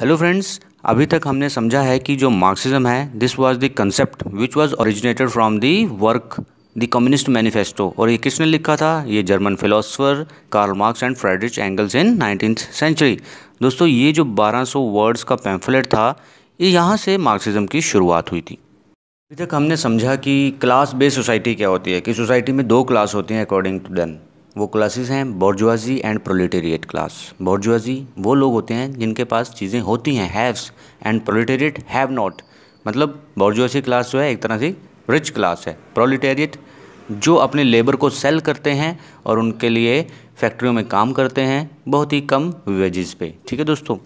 hello friends अभी तक हमने समझा है कि जो मार्क्सिज्म है this was the concept which was originated from the work the communist manifesto और ये किसने लिखा था ये German philosopher Karl Marx and Friedrich Engels in nineteen century दोस्तों ये जो 1200 वर्ड्स का पैम्फलेट था ये यहाँ से मार्क्सिज्म की शुरुआत हुई थी अभी तक हमने समझा कि क्लास बेस्ड सोसाइटी क्या होती है कि सोसाइटी में दो क्लास होती हैं अकॉर्डिंग टू देन वो क्लासेस हैं bourgeoisie and proletariat class bourgeoisie वो लोग होते हैं जिनके पास चीज़ें होती हैं haves and proletariat have not मतलब बॉर्जुआजी क्लास जो है एक तरह से रिच क्लास है प्रोलेटेरिएट जो अपने लेबर को सेल करते हैं और उनके लिए फैक्ट्रियों में काम करते हैं बहुत ही कम वेजेस पे ठीक है दोस्तों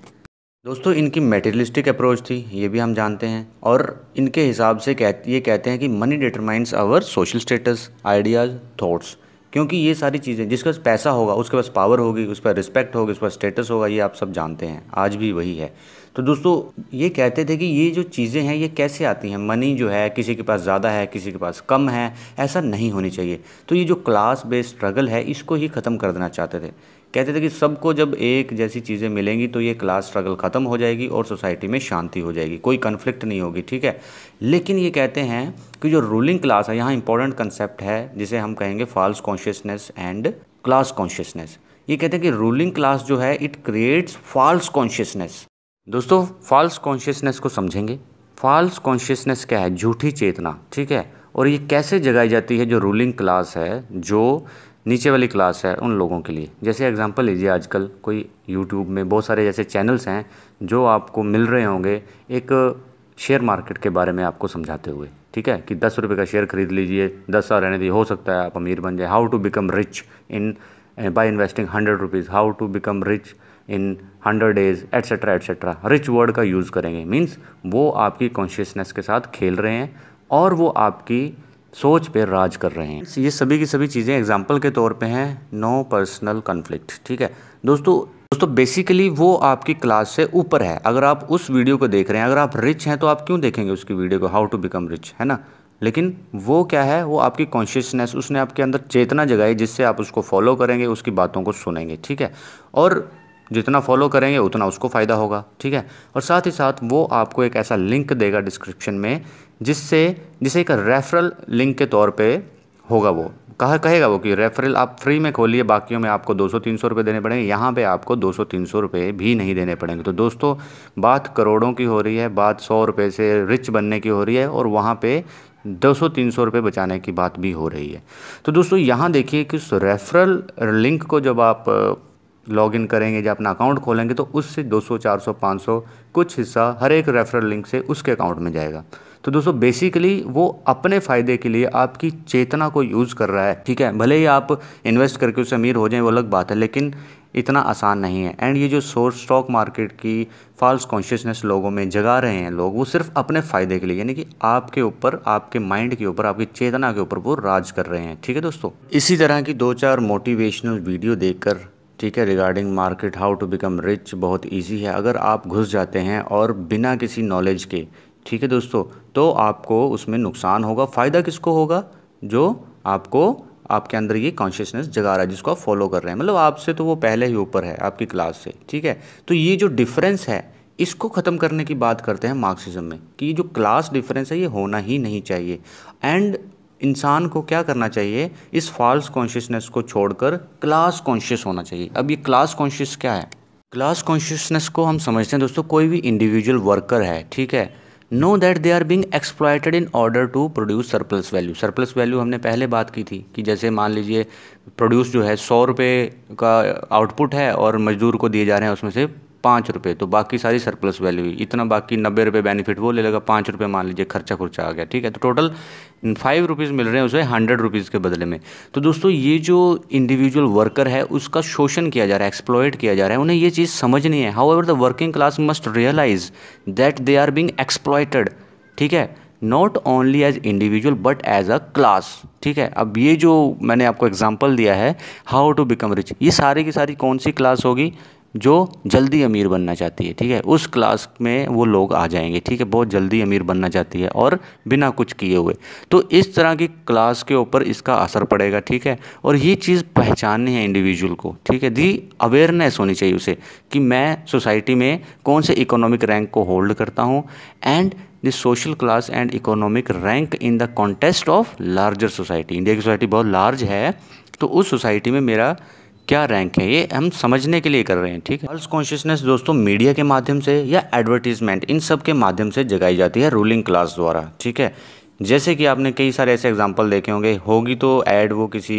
दोस्तों इनकी मेटेरियलिस्टिक अप्रोच थी ये भी हम जानते हैं और इनके हिसाब से कह ये कहते हैं कि money determines our social status ideas thoughts क्योंकि ये सारी चीज़ें जिसके पास पैसा होगा उसके पास पावर होगी उस पर रिस्पेक्ट होगी उस पर स्टेटस होगा ये आप सब जानते हैं आज भी वही है तो दोस्तों ये कहते थे कि ये जो चीज़ें हैं ये कैसे आती हैं मनी जो है किसी के पास ज़्यादा है किसी के पास कम है ऐसा नहीं होनी चाहिए तो ये जो क्लास बेस्ड स्ट्रगल है इसको ही ख़त्म कर देना चाहते थे कहते थे कि सबको जब एक जैसी चीज़ें मिलेंगी तो ये क्लास स्ट्रगल ख़त्म हो जाएगी और सोसाइटी में शांति हो जाएगी कोई कन्फ्लिक्ट नहीं होगी ठीक है लेकिन ये कहते हैं की जो रूलिंग क्लास है यहाँ इंपॉर्टेंट कंसेप्ट है जिसे हम कहेंगे false consciousness and class consciousness ये कहते हैं कि रूलिंग क्लास जो है इट क्रिएट्स फॉल्स कॉन्शियसनेस दोस्तों फॉल्स कॉन्शियसनेस को समझेंगे फॉल्स कॉन्शियसनेस क्या है झूठी चेतना ठीक है और ये कैसे जगाई जाती है जो रूलिंग क्लास है जो नीचे वाली क्लास है उन लोगों के लिए जैसे एग्जांपल लीजिए आजकल कोई यूट्यूब में बहुत सारे जैसे चैनल्स हैं जो आपको मिल रहे होंगे एक शेयर मार्केट के बारे में आपको समझाते हुए ठीक है कि दस रुपये का शेयर खरीद लीजिए दस साल रहने दीजिए हो सकता है आप अमीर बन जाए how to become rich in by investing hundred rupees how to become rich in hundred days et cetera et cetera rich word का यूज़ करेंगे मीन्स वो आपकी कॉन्शियसनेस के साथ खेल रहे हैं और वो आपकी सोच पे राज कर रहे हैं ये सभी की सभी चीज़ें एग्जाम्पल के तौर पे हैं नो पर्सनल कन्फ्लिक्ट ठीक है दोस्तों दोस्तों बेसिकली वो आपकी क्लास से ऊपर है अगर आप उस वीडियो को देख रहे हैं अगर आप रिच हैं तो आप क्यों देखेंगे उसकी वीडियो को हाउ टू बिकम रिच है ना लेकिन वो क्या है वो आपकी कॉन्शियसनेस उसने आपके अंदर चेतना जगाई जिससे आप उसको फॉलो करेंगे उसकी बातों को सुनेंगे ठीक है और जितना फॉलो करेंगे उतना उसको फ़ायदा होगा ठीक है और साथ ही साथ वो आपको एक ऐसा लिंक देगा डिस्क्रिप्शन में जिससे जिसे एक रेफरल लिंक के तौर पे होगा वो कहा कहेगा वो कि रेफरल आप फ्री में खोलिए बाकियों में आपको 200-300 रुपए देने पड़ेंगे यहाँ पे आपको 200-300 रुपए भी नहीं देने पड़ेंगे तो दोस्तों बात करोड़ों की हो रही है बात सौ रुपये से रिच बनने की हो रही है और वहाँ पे 200-300 रुपए बचाने की बात भी हो रही है तो दोस्तों यहाँ देखिए कि उस रेफरल लिंक को जब आप लॉग इन करेंगे जब अपना अकाउंट खोलेंगे तो उससे 200, 400, 500 कुछ हिस्सा हर एक रेफरल लिंक से उसके अकाउंट में जाएगा तो दोस्तों बेसिकली वो अपने फ़ायदे के लिए आपकी चेतना को यूज़ कर रहा है ठीक है भले ही आप इन्वेस्ट करके उससे अमीर हो जाए वो अलग बात है लेकिन इतना आसान नहीं है एंड ये जो सोर्स स्टॉक मार्केट की फॉल्स कॉन्शियसनेस लोगों में जगा रहे हैं लोग वो सिर्फ अपने फ़ायदे के लिए यानी कि आपके ऊपर आपके माइंड के ऊपर आपकी चेतना के ऊपर वो राज कर रहे हैं ठीक है दोस्तों इसी तरह की दो चार मोटिवेशनल वीडियो देखकर ठीक है regarding market how to become rich बहुत ईजी है अगर आप घुस जाते हैं और बिना किसी नॉलेज के ठीक है दोस्तों तो आपको उसमें नुकसान होगा फ़ायदा किसको होगा जो आपको आपके अंदर ये कॉन्शियसनेस जगा रहा है जिसको आप फॉलो कर रहे हैं मतलब आपसे तो वो पहले ही ऊपर है आपकी क्लास से ठीक है तो ये जो डिफरेंस है इसको ख़त्म करने की बात करते हैं मार्क्सिज्म में कि ये जो क्लास डिफरेंस है ये होना ही नहीं चाहिए एंड इंसान को क्या करना चाहिए इस फॉल्स कॉन्शियसनेस को छोड़कर क्लास कॉन्शियस होना चाहिए अब ये क्लास कॉन्शियस क्या है क्लास कॉन्शियसनेस को हम समझते हैं दोस्तों कोई भी इंडिविजुअल वर्कर है ठीक है know that they are being exploited in order to produce surplus value surplus value हमने पहले बात की थी कि जैसे मान लीजिए प्रोड्यूस जो है सौ रुपये का आउटपुट है और मजदूर को दिए जा रहे हैं उसमें से पाँच रुपये तो बाकी सारी सरप्लस वैल्यू हुई इतना बाकी नब्बे रुपये बेनिफिट वो ले लेगा पाँच रुपये मान लीजिए खर्चा खुर्चा आ गया ठीक है तो टोटल फाइव रुपीज़ मिल रहे हैं उसे हंड्रेड रुपीज़ के बदले में तो दोस्तों ये जो इंडिविजुअल वर्कर है उसका शोषण किया जा रहा है एक्सप्लॉयट किया जा रहा है उन्हें ये चीज़ समझ नहीं है however the working class must realise that they are being exploited ठीक है not only as individual but as a class ठीक है अब ये जो मैंने आपको एग्जाम्पल दिया है हाउ टू बिकम रिच ये सारी की सारी कौन सी क्लास होगी जो जल्दी अमीर बनना चाहती है ठीक है उस क्लास में वो लोग आ जाएंगे ठीक है बहुत जल्दी अमीर बनना चाहती है और बिना कुछ किए हुए तो इस तरह की क्लास के ऊपर इसका असर पड़ेगा ठीक है और ये चीज़ पहचाननी है इंडिविजुअल को ठीक है दी अवेयरनेस होनी चाहिए उसे कि मैं सोसाइटी में कौन से इकोनॉमिक रैंक को होल्ड करता हूँ and the social class and economic rank in the contest of larger society India की सोसाइटी बहुत लार्ज है तो उस सोसाइटी में मेरा क्या रैंक है ये हम समझने के लिए कर रहे हैं ठीक है फॉल्स कॉन्शियसनेस दोस्तों मीडिया के माध्यम से या एडवर्टीजमेंट इन सब के माध्यम से जगाई जाती है रूलिंग क्लास द्वारा ठीक है जैसे कि आपने कई सारे ऐसे एग्जाम्पल देखे होंगे होगी तो ऐड वो किसी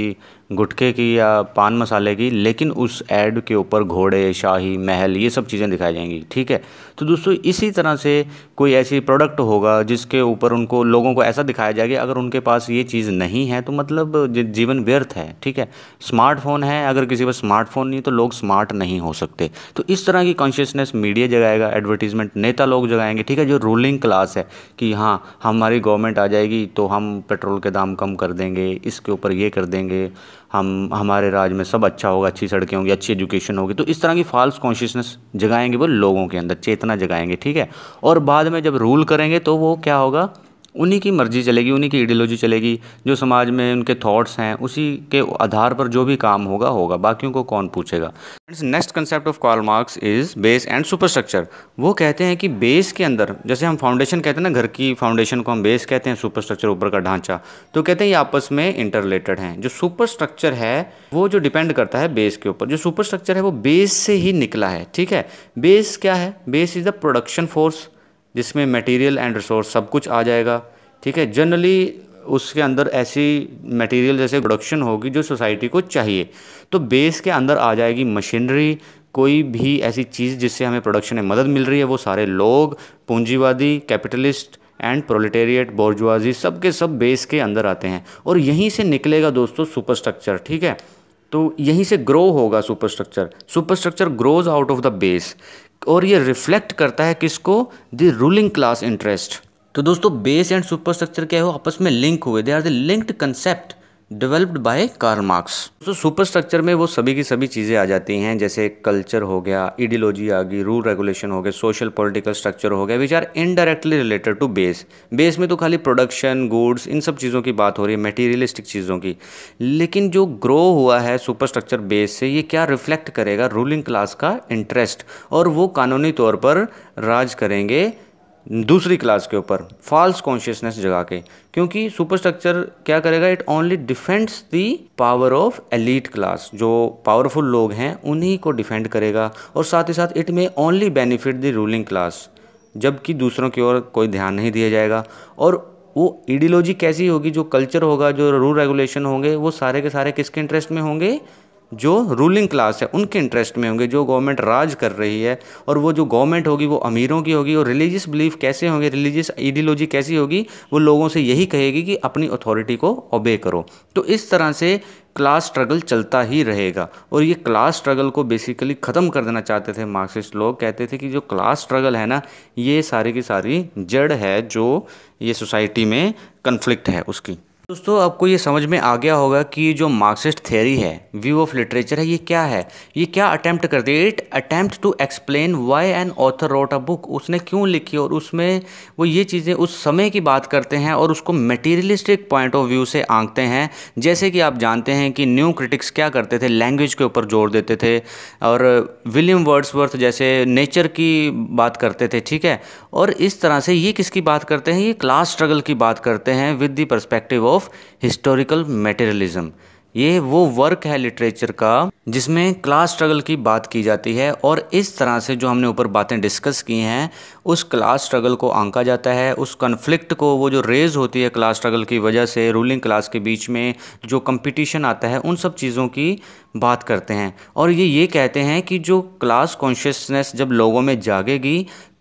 गुटखे की या पान मसाले की लेकिन उस ऐड के ऊपर घोड़े शाही महल ये सब चीज़ें दिखाई जाएंगी ठीक है तो दोस्तों इसी तरह से कोई ऐसी प्रोडक्ट होगा जिसके ऊपर उनको लोगों को ऐसा दिखाया जाएगा अगर उनके पास ये चीज़ नहीं है तो मतलब जीवन व्यर्थ है ठीक है स्मार्टफोन है अगर किसी पर स्मार्टफोन नहीं तो लोग स्मार्ट नहीं हो सकते तो इस तरह की कॉन्शियसनेस मीडिया जगाएगा एडवर्टीज़मेंट नेता लोग जगाएंगे ठीक है जो रूलिंग क्लास है कि हाँ हमारी गवर्नमेंट आ जाएगी तो हम पेट्रोल के दाम कम कर देंगे इसके ऊपर ये कर देंगे हम हमारे राज्य में सब अच्छा होगा अच्छी सड़कें होंगी अच्छी एजुकेशन होगी तो इस तरह की फॉल्स कॉन्शियसनेस जगाएंगे वो लोगों के अंदर चेतना जगाएंगे ठीक है और बाद में जब रूल करेंगे तो वो क्या होगा उन्हीं की मर्ज़ी चलेगी उन्हीं की आइडियोलॉजी चलेगी जो समाज में उनके थॉट्स हैं उसी के आधार पर जो भी काम होगा होगा बाकियों को कौन पूछेगा friends next concept of Karl Marx is base and superstructure वो कहते हैं कि बेस के अंदर जैसे हम फाउंडेशन कहते हैं ना घर की फाउंडेशन को हम बेस कहते हैं सुपरस्ट्रक्चर ऊपर का ढांचा तो कहते हैं ये आपस में इंटर रिलेटेड हैं जो सुपरस्ट्रक्चर है वो जो डिपेंड करता है बेस के ऊपर जो सुपरस्ट्रक्चर है वो बेस से ही निकला है ठीक है बेस क्या है base is the production force जिसमें मटेरियल एंड रिसोर्स सब कुछ आ जाएगा ठीक है जनरली उसके अंदर ऐसी मटेरियल जैसे प्रोडक्शन होगी जो सोसाइटी को चाहिए तो बेस के अंदर आ जाएगी मशीनरी कोई भी ऐसी चीज़ जिससे हमें प्रोडक्शन में मदद मिल रही है वो सारे लोग पूंजीवादी कैपिटलिस्ट एंड प्रोलिटेरिएट बोर्जुआजी सब के सब बेस के अंदर आते हैं और यहीं से निकलेगा दोस्तों सुपरस्ट्रक्चर ठीक है तो यहीं से ग्रो होगा superstructure superstructure grows out of the base और ये रिफ्लेक्ट करता है किसको द रूलिंग क्लास इंटरेस्ट तो दोस्तों बेस एंड सुपरस्ट्रक्चर क्या है वो आपस में लिंक हुए they are the linked concept developed by Karl Marx तो सुपर स्ट्रक्चर में वो सभी की सभी चीज़ें आ जाती हैं जैसे कल्चर हो गया आइडियोलॉजी आ गई रूल रेगुलेशन हो गए सोशल पॉलिटिकल स्ट्रक्चर हो गया which are indirectly related to base base में तो खाली प्रोडक्शन गुड्स इन सब चीज़ों की बात हो रही है मेटीरियलिस्टिक चीज़ों की लेकिन जो ग्रो हुआ है सुपर स्ट्रक्चर बेस से ये क्या रिफ्लेक्ट करेगा रूलिंग क्लास का इंटरेस्ट और वो कानूनी तौर पर राज करेंगे दूसरी क्लास के ऊपर फॉल्स कॉन्शियसनेस जगा के क्योंकि सुपर स्ट्रक्चर क्या करेगा it only defends the power of elite class जो पावरफुल लोग हैं उन्हीं को डिफेंड करेगा और साथ ही साथ it may only benefit the ruling class जबकि दूसरों की ओर कोई ध्यान नहीं दिया जाएगा और वो आइडियोलॉजी कैसी होगी जो कल्चर होगा जो रूल रेगुलेशन होंगे वो सारे के सारे किसके इंटरेस्ट में होंगे जो रूलिंग क्लास है उनके इंटरेस्ट में होंगे जो गवर्नमेंट राज कर रही है और वो जो गवर्नमेंट होगी वो अमीरों की होगी और रिलीजियस बिलीफ कैसे होंगे रिलीजियस आइडियोलॉजी कैसी होगी वो लोगों से यही कहेगी कि अपनी अथॉरिटी को ओबे करो तो इस तरह से क्लास स्ट्रगल चलता ही रहेगा और ये क्लास स्ट्रगल को बेसिकली ख़त्म कर देना चाहते थे मार्क्सिस्ट लोग कहते थे कि जो क्लास स्ट्रगल है ना ये सारी की सारी जड़ है जो ये सोसाइटी में कन्फ्लिक्ट है उसकी दोस्तों आपको ये समझ में आ गया होगा कि जो मार्क्सिस्ट थ्योरी है व्यू ऑफ लिटरेचर है ये क्या है ये क्या अटैम्प्ट करती है it attempt to explain why an author wrote a book उसने क्यों लिखी और उसमें वो ये चीज़ें उस समय की बात करते हैं और उसको मटेरियलिस्टिक पॉइंट ऑफ व्यू से आंकते हैं जैसे कि आप जानते हैं कि न्यू क्रिटिक्स क्या करते थे लैंग्वेज के ऊपर जोर देते थे और विलियम वर्ड्सवर्थ जैसे नेचर की बात करते थे ठीक है और इस तरह से ये किसकी बात करते हैं ये क्लास स्ट्रगल की बात करते हैं with the perspective of of historical materialism ये वो वर्क है लिटरेचर का जिसमें क्लास स्ट्रगल की बात की जाती है और इस तरह से जो हमने ऊपर बातें डिस्कस की हैं उस क्लास स्ट्रगल को आंका जाता है उस कन्फ्लिक्ट को वो जो रेज होती है क्लास स्ट्रगल की वजह से रूलिंग क्लास के बीच में जो कंपटीशन आता है उन सब चीज़ों की बात करते हैं और ये ये कहते हैं कि जो क्लास कॉन्शियसनेस जब लोगों में जागेगी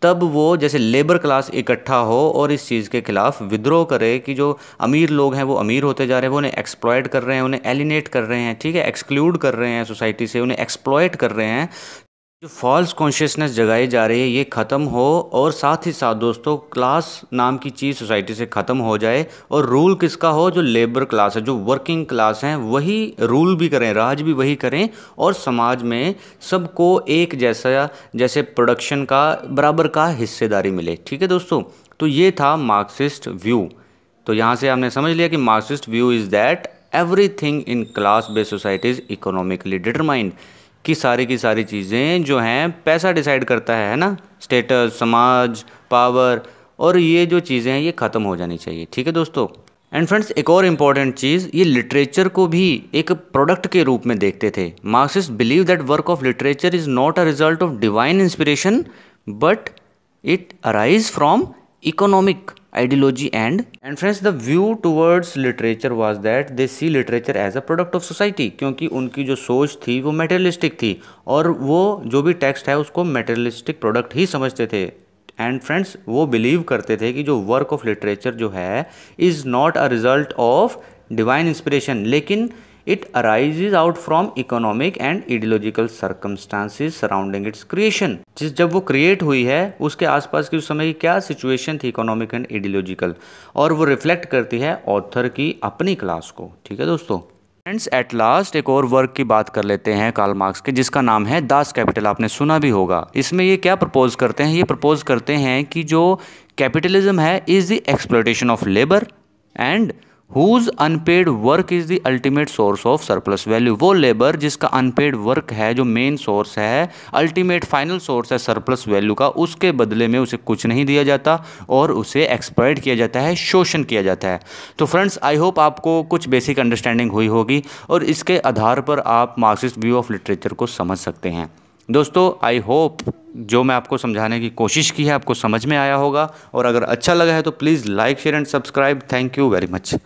तब वो जैसे लेबर क्लास इकट्ठा हो और इस चीज़ के खिलाफ विद्रोह करे कि जो अमीर लोग हैं वो अमीर होते जा रहे हैं वो उन्हें एक्सप्लॉयड कर रहे हैं उन्हें एलिनेट कर रहे हैं ठीक है एक्सक्लूड कर रहे हैं सोसाइटी से उन्हें एक्सप्लॉयट कर रहे हैं जो फॉल्स कॉन्शियसनेस जगाई जा रही है ये ख़त्म हो और साथ ही साथ दोस्तों क्लास नाम की चीज़ सोसाइटी से ख़त्म हो जाए और रूल किसका हो जो लेबर क्लास है जो वर्किंग क्लास हैं वही रूल भी करें राज भी वही करें और समाज में सबको एक जैसा जैसे प्रोडक्शन का बराबर का हिस्सेदारी मिले ठीक है दोस्तों तो ये था मार्क्सिस्ट व्यू तो यहाँ से हमने समझ लिया कि Marxist view is that everything in class based is economically determined कि सारी की सारी चीज़ें जो हैं पैसा डिसाइड करता है ना स्टेटस समाज पावर और ये जो चीज़ें हैं ये ख़त्म हो जानी चाहिए ठीक है दोस्तों एंड फ्रेंड्स एक और इम्पॉर्टेंट चीज़ ये लिटरेचर को भी एक प्रोडक्ट के रूप में देखते थे Marxist believe that work of literature is not a result of divine inspiration but it arise from economic ideology and and friends the view towards literature was that they see literature as a product of society क्योंकि उनकी जो सोच थी वो materialistic थी और वो जो भी टेक्स्ट है उसको मेटेरियलिस्टिक प्रोडक्ट ही समझते थे एंड फ्रेंड्स वो बिलीव करते थे कि जो वर्क ऑफ लिटरेचर जो है is not a result of divine inspiration लेकिन it arise out from economic and ideological circumstances surrounding its creation जिस जब वो क्रिएट हुई है उसके आसपास की उस समय की क्या सिचुएशन थी इकोनॉमिक एंड इडियोलॉजिकल और वो रिफ्लेक्ट करती है ऑथर की अपनी क्लास को ठीक है दोस्तों फ्रेंड्स एट लास्ट एक और वर्क की बात कर लेते हैं कार्ल मार्क्स के जिसका नाम है दास कैपिटल आपने सुना भी होगा इसमें ये क्या प्रपोज करते हैं ये प्रपोज करते हैं कि जो कैपिटलिज्म है is the exploitation of labour and whose unpaid work is the ultimate source of surplus value वो लेबर जिसका अनपेड वर्क है जो मेन सोर्स है अल्टीमेट फाइनल सोर्स है सरप्लस वैल्यू का उसके बदले में उसे कुछ नहीं दिया जाता और उसे एक्सपर्ट किया जाता है शोषण किया जाता है तो फ्रेंड्स आई होप आपको कुछ बेसिक अंडरस्टैंडिंग हुई होगी और इसके आधार पर आप मार्क्सिस्ट व्यू ऑफ लिटरेचर को समझ सकते हैं दोस्तों आई होप जो मैं आपको समझाने की कोशिश की है आपको समझ में आया होगा और अगर अच्छा लगा है तो please like share and subscribe thank you very much